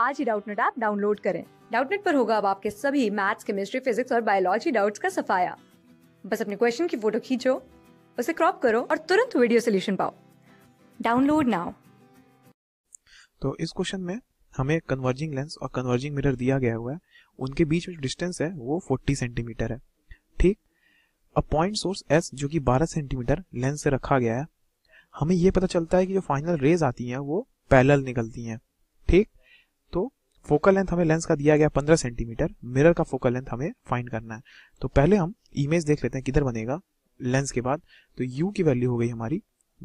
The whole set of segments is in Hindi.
आज ही डाउटनेट ऐप डाउनलोड करें डाउटनेट पर होगा अब आपके सभी मैथ्स केमिस्ट्री फिजिक्स और बायोलॉजी डाउट्स का सफाया बस अपने क्वेश्चन की फोटो खींचो उसे क्रॉप करो और तुरंत वीडियो सोल्यूशन पाओ डाउनलोड नाउ तो इस क्वेश्चन में हमें कन्वर्जिंग लेंस और कन्वर्जिंग मिरर दिया गया हुआ है उनके बीच में जो डिस्टेंस है वो 40 सेंटीमीटर है ठीक अब पॉइंट सोर्स एस जो कि 12 सेंटीमीटर लेंस से रखा गया है हमें ये पता चलता है कि जो फाइनल रेज आती हैं वो पैरेलल निकलती हैं ठीक फोकल लेंथ हमें लेंस का दिया गया 15 सेंटीमीटर मिरर का फोकल लेंथ हमें फाइंड करना है तो पहले हम इमेज देख लेते हैं किधर बनेगा लेंस के बाद तो यू की वैल्यू हो गई हमारी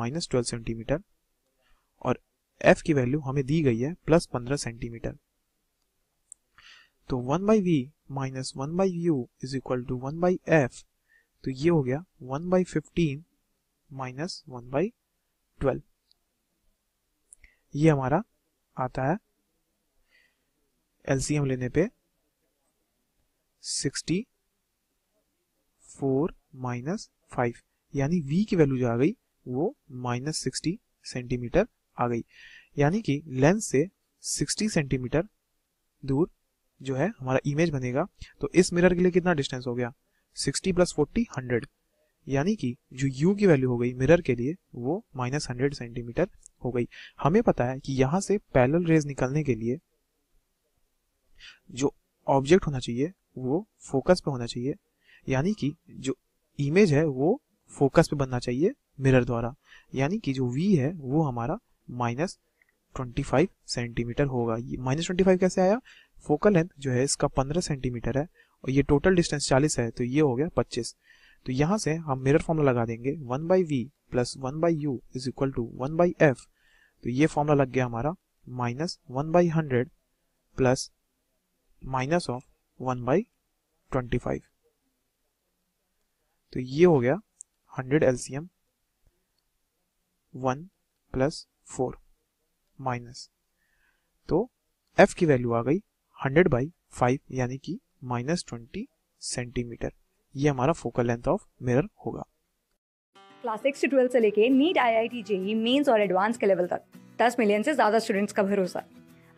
माइनस ट्वेल्व सेंटीमीटर और एफ की वैल्यू हमें दी गई है प्लस पंद्रह सेंटीमीटर तो one by V minus one by U is equal to one by F तो ये हो गया one by fifteen minus one by twelve ये हमारा आता है एलसीएम लेने पे 64 माइनस फाइव यानी वी की वैल्यू जो आ गई वो माइनस सिक्सटी सेंटीमीटर आ गई यानी कि लेंस से 60 सेंटीमीटर दूर जो है हमारा इमेज बनेगा तो इस मिरर के लिए कितना डिस्टेंस हो गया 60 प्लस फोर्टी हंड्रेड यानी कि जो यू की वैल्यू हो गई मिरर के लिए वो माइनस हंड्रेड सेंटीमीटर हो गई हमें पता है कि यहाँ से पैरल रेज निकलने के लिए जो ऑब्जेक्ट होना चाहिए वो फोकस पे होना चाहिए यानी कि जो इमेज है वो फोकस पे बनना चाहिए मिरर द्वारा यानी कि जो वी है वो हमारा माइनस ट्वेंटी फाइव सेंटीमीटर होगा ये माइनस ट्वेंटी फाइव कैसे आया फोकल लेंथ जो है इसका पंद्रह सेंटीमीटर है और ये टोटल डिस्टेंस चालीस है तो ये हो गया पच्चीस तो यहाँ से हम मिरर फॉर्मूला लगा देंगे one by V plus one by U is equal to one by F तो ये फॉर्मूला लग गया हमारा minus one by hundred plus minus of one by twenty five तो ये हो गया hundred LCM one plus four minus तो एफ की वैल्यू आ गई हंड्रेड बाई फाइव यानी कि माइनस ट्वेंटी सेंटीमीटर ये हमारा फोकल लेंथ ऑफ मिरर होगा क्लास सिक्स से ट्वेल्थ से लेके NEET I I T JEE Mains और एडवांस के लेवल तक दस मिलियन से ज्यादा स्टूडेंट्स का भरोसा